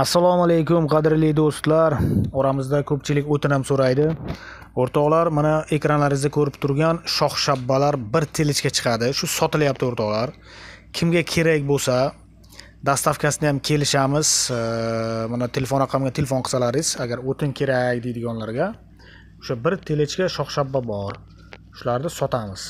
assalomu alaykum qadrli do'stlar oramizda ko'pchilik o'tinim so'raydi o'rtoqlar mana ekranlaringizda ko'rib turgan shox shabbalar bir telichga chiqadi shu sotilyapti o'rtoqlar kimga kerak bo'lsa dastavkasini ham kelishamiz mana telefon raqamiga telefon qilsalaringiz agar o'tin kerak deydiganlarga o'sha bir telechka shox shabba bor shularni sotamiz